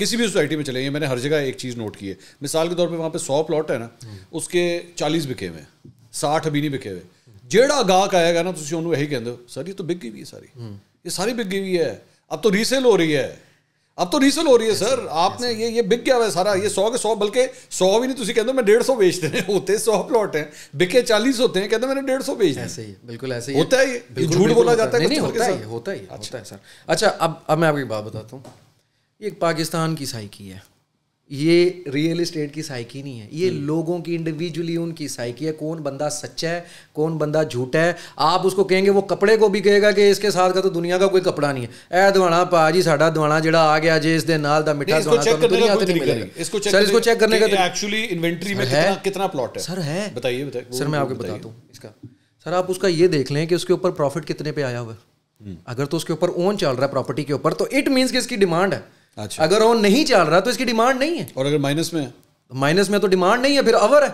किसी भी सोसाइटी में चले मैंने हर जगह एक चीज़ नोट की है मिसाल के तौर पर वहां पर सौ प्लॉट है ना उसके चालीस बिके हुए साठ अभी नहीं बिके हुए जेड़ा गाहक आएगा ना तुम तो उन्होंने यही ਕਹਿੰਦੇ ਹੋ सर ये तो बिक गई ਵੀ है सारी ये सारी बिक गई ਵੀ है अब तो रीसेल हो रही है अब तो रीसेल हो रही है सर आपने ये ये बिक गया है सारा ये सौ के सौ बल्कि सौ भी नहीं तुम तो कहते मैं डेढ़ सौ बेचते हैं होते सौ प्लॉट हैं बिके चालीस होते हैं कहते मैंने डेढ़ सौ बेच ऐसे ही बिल्कुल ऐसे ही होता है ये झूठ बोला जाता है होता ही अच्छा। होता है सर अच्छा अब अब मैं आपकी बात बताता हूँ ये एक पाकिस्तान की साइकी है ये रियल इस्टेट की साइकी नहीं है ये हम्म। लोगों की इंडिविजुअली उनकी साइकी है कौन बंदा सच्चा है कौन बंदा झूठा है आप उसको कहेंगे वो कपड़े को भी कहेगा कि इसके साथ का तो दुनिया का कोई कपड़ा नहीं है ए दवाना पा जी साडा दवाना जेड़ा आ गया जे इस दे नाल दा मिठा तो दुनिया नहीं मिलेगा इसको चेक सर इसको चेक करने का एक्चुअली इन्वेंटरी में कितना कितना प्लॉट है सर है बताइए बताइए सर मैं आपको बताता हूं इसका सर आप उसका ये देख लें कि उसके ऊपर प्रॉफिट कितने पे आया हुआ है हम्म। अगर तो उसके ऊपर ओन चल रहा है प्रॉपर्टी के ऊपर तो इट मींस कि इसकी डिमांड है अच्छा अगर ऑन नहीं चल रहा तो इसकी डिमांड नहीं है और अगर माइनस में तो माइनस में तो डिमांड नहीं है फिर अवर है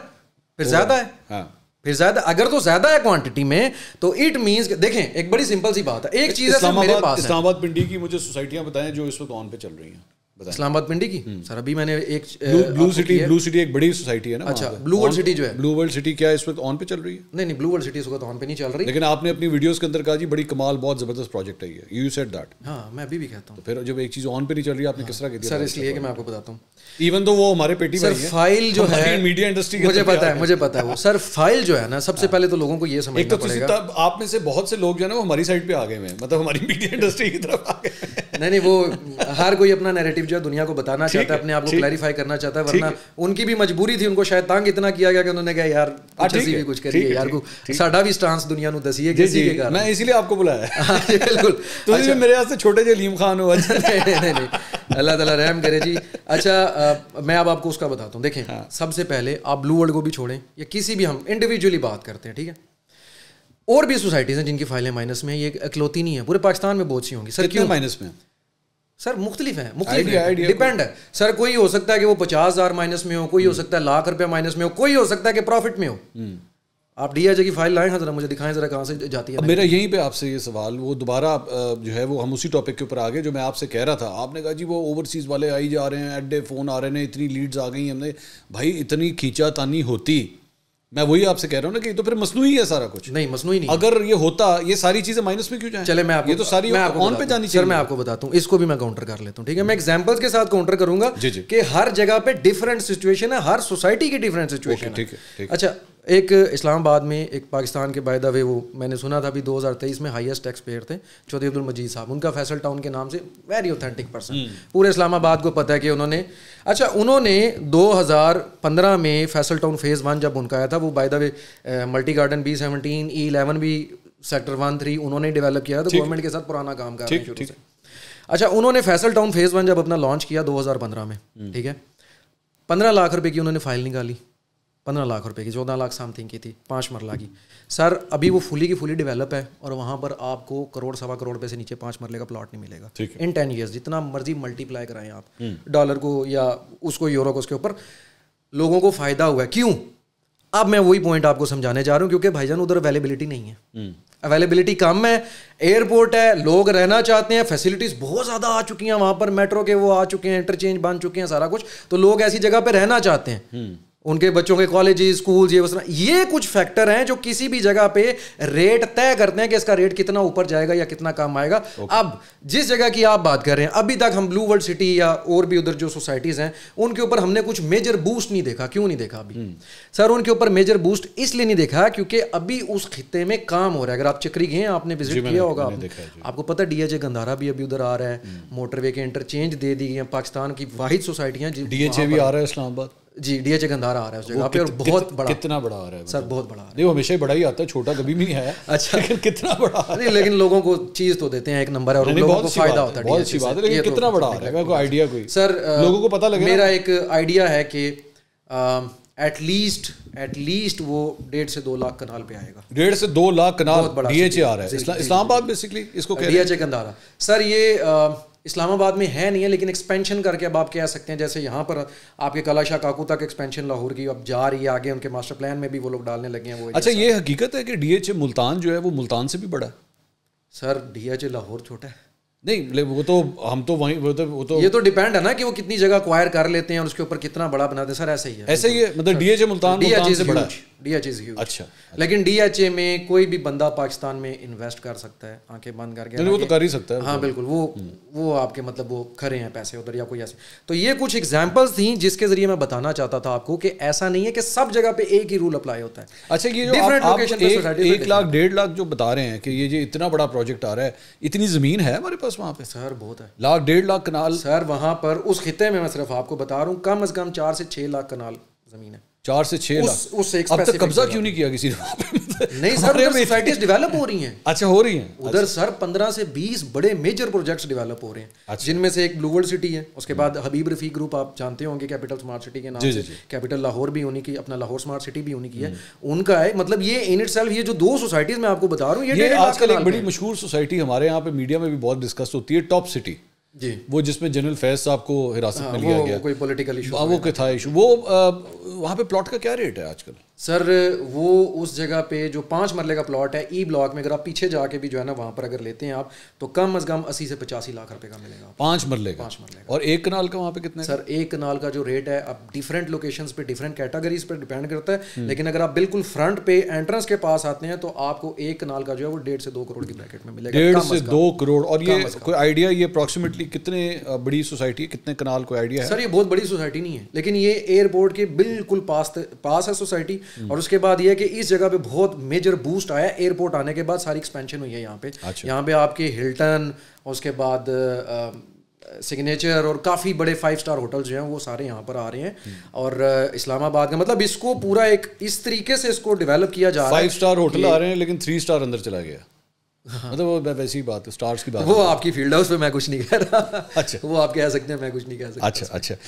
फिर ज्यादा है हाँ। फिर ज्यादा अगर तो ज्यादा है क्वांटिटी में तो इट मीन्स देखें एक बड़ी सिंपल सी बात है एक चीज है मेरे पास इस्लामाबाद पिंडी की मुझे सोसाइटियां बताएं जो इस वक्त ऑन पे चल रही हैं इस्लामाबाद पिंडी की हम्म। सर अभी मैंने एक ब्लू सिटी ब्लू सिटी एक बड़ी सोसाइटी है ना अच्छा ब्लू वर्ल्ड सिटी जो है ब्लू वर्ल्ड सिटी क्या इस वक्त ऑन पे चल रही है नहीं नहीं ब्लू वर्ल्ड सिटी इस वक्त ऑन पे नहीं चल रही लेकिन आपने अपनी वीडियोस के अंदर कहा जी बड़ी कमाल बहुत जबरदस्त प्रोजेक्ट है ये यू सेड दैट हाँ मैं अभी भी कहता हूँ तो फिर जब एक चीज ऑन पे नहीं चल रही आपने किस तरह की सर इसलिए मैं आपको बताता हूँ इवन तो वो हमारे पेटी सर फाइल जो है मीडिया इंडस्ट्री मुझे पता है मुझे पता है वो सर फाइल जो है ना सबसे हाँ। पहले तो लोगों को ये तो समझना पड़ेगा आप में से बहुत से लोग जो है ना वो हमारी साइड पे आ गए हैं मतलब हमारी मीडिया इंडस्ट्री की तरफ आ गए नहीं नहीं वो हर कोई अपना नेरेटिव सिर्फ जो दुनिया को बताना चाहता है अपने आप को क्लैरिफाई करना चाहता है वरना उनकी भी मजबूरी थी उनको शायद तंग इतना किया गया कि उन्होंने कहा यार हाँ, कुछ भी कुछ करिए यार को साडा भी स्टांस दुनिया को दसीए किसी के कारण मैं इसीलिए आपको बुलाया हाँ, बिल्कुल तुम तो अच्छा। मेरे वास्ते छोटे जे लीम खान हो अच्छा। नहीं नहीं अल्लाह ताला रहम करे जी अच्छा मैं अब आपको उसका बताता हूँ देखें हाँ। सबसे पहले आप ब्लू वर्ल्ड को भी छोड़ें या किसी भी हम इंडिविजुअली बात करते हैं ठीक है और भी सोसाइटीज़ हैं जिनकी फाइलें माइनस में ये अकलौती नहीं है पूरे पाकिस्तान में बहुत सी होंगी सर क्यों माइनस में सर मुख्तलिफ है मुख्तलिफ है, डिपेंड है सर कोई हो सकता है कि वो पचास हज़ार माइनस में हो कोई हो hmm. सकता है लाख रुपया माइनस में हो कोई हो सकता है कि प्रॉफिट में हो hmm. आप डी की फाइल लाए हाँ जरा मुझे दिखाएं जरा कहाँ से जाती है मेरा यहीं पे आपसे ये सवाल वो दोबारा जो है वो हम उसी टॉपिक के ऊपर आ गए जो मैं आपसे कह रहा था आपने कहा जी वो ओवरसीज़ वाले आई जा रहे हैं एट फ़ोन आ रहे हैं इतनी लीड्स आ गई हमने भाई इतनी खींचा तानी होती मैं वही आपसे कह रहा हूँ ना कि तो फिर मसनू है सारा कुछ नहीं मसनू नहीं अगर ये होता ये सारी चीजें माइनस में क्यों जाए चले मैं आपको ये तो सारी मैं आपको ऑन पे जानी चाहिए मैं आपको बताता हूँ इसको भी मैं काउंटर कर लेता हूँ ठीक है मैं एग्जाम्पल्स के साथ काउंटर करूंगा कि हर जगह पे डिफरेंट सिचुएशन है हर सोसाइटी की डिफरेंट सिचुएशन ठीक है अच्छा एक इस्लामाबाद में एक पाकिस्तान के बाय द वे वो मैंने सुना था अभी 2023 में हाईएस्ट टैक्स पेयर थे चौधरी अब्दुल मजीद साहब उनका फैसल टाउन के नाम से वेरी ऑथेंटिक पर्सन पूरे इस्लामाबाद को पता है कि उन्होंने अच्छा उन्होंने 2015 में फैसल टाउन फेज़ वन जब उनका आया था वो by the way multi garden B seventeen E eleven भी सेक्टर वन थ्री उन्होंने डेवलप किया तो गवर्नमेंट के साथ पुराना काम कर रहे हैं अच्छा उन्होंने फैसल टाउन फेज़ वन जब अपना लॉन्च किया दो में हम्म। ठीक है पंद्रह लाख रुपए की उन्होंने फाइल निकाली पंद्रह लाख रुपए की चौदह लाख समथिंग की थी पाँच मरला की सर अभी वो फुली की फुली डेवलप है और वहाँ पर आपको करोड़ सवा करोड़ रुपए से नीचे पाँच मरले का प्लॉट नहीं मिलेगा इन टेन ईयर्स जितना मर्जी मल्टीप्लाई कराएं आप डॉलर हम्म। को या उसको यूरो को उसके ऊपर लोगों को फायदा हुआ क्यों अब मैं वही पॉइंट आपको समझाने जा रहा हूँ क्योंकि भाईजान उधर अवेलेबिलिटी नहीं है अवेलेबिलिटी हम्म। कम है एयरपोर्ट है लोग रहना चाहते हैं फैसिलिटीज बहुत ज़्यादा आ चुकी हैं वहाँ पर मेट्रो के वो आ चुके हैं इंटरचेंज बन चुके हैं सारा कुछ तो लोग ऐसी जगह पर रहना चाहते हैं हम्म। उनके बच्चों के कॉलेज स्कूल ये वसना ये कुछ फैक्टर हैं जो किसी भी जगह पे रेट तय करते हैं कि इसका रेट कितना ऊपर जाएगा या कितना काम आएगा okay. अब जिस जगह की आप बात कर रहे हैं अभी तक हम ब्लू वर्ल्ड सिटी या और भी उधर जो सोसाइटीज़ हैं उनके ऊपर हमने कुछ मेजर बूस्ट नहीं देखा क्यों नहीं देखा अभी सर हम्म। उनके ऊपर मेजर बूस्ट इसलिए नहीं देखा क्योंकि अभी उस खत्ते में काम हो रहा है अगर आप चक्री गए आपने विजिट किया होगा आपने आपको पता डीएचए गंधारा भी अभी उधर आ रहा है मोटरवे हम्म। के इंटरचेंज दे दी गई है पाकिस्तान की वाहिद सोसाइटियाँ डीएचए भी आ रहा है इस्लामाबाद जी डी एच ए गंधारा आ रहा है उस जगह पे और बहुत बड़ा कितना बड़ा आ रहा है सर मतलब? बहुत बड़ा नहीं वो हमेशा ही बड़ा ही आता है छोटा कभी भी नहीं है अच्छा लेकिन कितना बड़ा नहीं लेकिन लोगों को चीज़ तो देते हैं एक नंबर है और लोगों को फायदा होता है बहुत अच्छी बात है लेकिन तो कितना बड़ा आ अच्छा रहा है आइडिया कोई सर लोगों को पता लगे मेरा एक आइडिया है कि एटलीस्ट एटलीस्ट वो डेढ़ से दो लाख कनाल पे आएगा डेढ़ से दो lakh kanal D H A आ रहा है इस्लामाबाद बेसिकली इसको D H A Gandhara sir ये इस्लामाबाद में है नहीं है लेकिन एक्सपेंशन करके अब आप कह सकते हैं जैसे यहाँ पर आपके कला शाह काकू तक एक्सपेंशन लाहौर की अब जा रही है आगे उनके मास्टर प्लान में भी वो लोग डालने लगे हैं वो अच्छा ये हकीकत है कि डी एच मुल्तान जो है वो मुल्तान से भी बड़ा सर डी एच लाहौर छोटा है नहीं ले वो तो हम तो वहीं वो तो वो तो ये तो डिपेंड है ना कि वो कितनी जगह अक्वायर कर लेते हैं और उसके ऊपर कितना बड़ा बनाते हैं सर ऐसे ही है ऐसे ही है मतलब डीएचए मुल्तान डीएचए से बड़ा डीएचए इज ह्यूज अच्छा लेकिन डीएचए में कोई भी बंदा पाकिस्तान में इन्वेस्ट कर सकता है आंखें बंद करके वो तो कर ही सकता है हाँ बिल्कुल वो हम्म। वो आपके मतलब वो खड़े हैं पैसे उधर या कोई ऐसे तो ये कुछ एग्जाम्पल्स थी जिसके जरिए मैं बताना चाहता था आपको कि ऐसा नहीं है कि सब जगह पे एक ही रूल अप्लाई होता है अच्छा ये जो एक लाख डेढ़ लाख जो बता रहे हैं कि ये इतना बड़ा प्रोजेक्ट आ रहा है इतनी जमीन है हमारे पास बस वहाँ पे सर बहुत है लाख डेढ़ लाख कनाल सर वहाँ पर उस खत्े में मैं सिर्फ आपको बता रहा हूँ कम अज़ कम चार से छः लाख कनाल ज़मीन है चार से छह अब तक कब्जा क्यों नहीं किया किसी ने नहीं सर सोसाइटीज डेवलप हो रही हैं अच्छा हो रही हैं उधर अच्छा। सर पंद्रह से बीस बड़े मेजर प्रोजेक्ट्स डेवलप हो रहे हैं अच्छा। जिनमें से एक ब्लू वर्ल्ड सिटी है उसके हम्म। बाद हबीब रफी ग्रुप आप जानते होंगे कैपिटल स्मार्ट सिटी के नाम से कैपिटल लाहौर भी उन्हीं की अपना लाहौर स्मार्ट सिटी भी उन्हीं की है हम्म। उनका है मतलब ये इन इट ये जो दो सोसाइटीज मैं आपको बता रहा हूँ ये आजकल एक बड़ी मशहूर सोसाइटी हमारे यहाँ पे मीडिया में भी बहुत डिस्कस होती है टॉप सिटी जी वो जिसमें जनरल फैज साहब को हिरासत हाँ, में लिया गया कोई पॉलिटिकल इशू हाँ, वो था इशू वो वहाँ पे प्लॉट का क्या रेट है आजकल सर वो उस जगह पे जो पाँच मरले का प्लॉट है ई ब्लॉक में अगर आप पीछे जाके भी जो है ना वहाँ पर अगर लेते हैं आप तो कम अज कम अस्सी से पचासी लाख रुपए का मिलेगा पाँच मरले का पाँच मरले का और एक कनाल का वहाँ पे कितना सर एक कनाल का जो रेट है अब डिफरेंट लोकेशंस पे डिफरेंट कैटेगरीज पे डिपेंड करता है हम्म। लेकिन अगर आप बिल्कुल फ्रंट पे एंट्रेंस के पास आते हैं तो आपको एक कनाल का जो है वो डेढ़ से दो करोड़ की ब्रैकेट में मिलेगा डेढ़ से दो करोड़ और ये कोई आइडिया ये अप्रॉक्सीमेटली कितने बड़ी सोसाइटी है कितने कनाल कोई आइडिया है सर ये बहुत बड़ी सोसाइटी नहीं है लेकिन ये एयरपोर्ट के बिल्कुल पास पास है सोसाइटी हम्म। और उसके बाद यह कि इस जगह पे बहुत मेजर बूस्ट आया एयरपोर्ट आने के बाद सारी एक्सपेंशन हुई है यहाँ पे अच्छा। यहाँ पे आपके हिल्टन उसके बाद सिग्नेचर और काफ़ी बड़े फाइव स्टार होटल जो हैं वो सारे यहाँ पर आ रहे हैं हम्म। और इस्लामाबाद का मतलब इसको पूरा एक इस तरीके से इसको डेवलप किया जा रहा है फाइव स्टार होटल आ रहे हैं लेकिन थ्री स्टार अंदर चला गया हाँ। मतलब वो वैसी बात है स्टार्स की बात वो आपकी फील्ड है उस पर मैं कुछ नहीं कह रहा अच्छा वो आप कह सकते हैं मैं कुछ नहीं कह सकता अच्छा अच्छा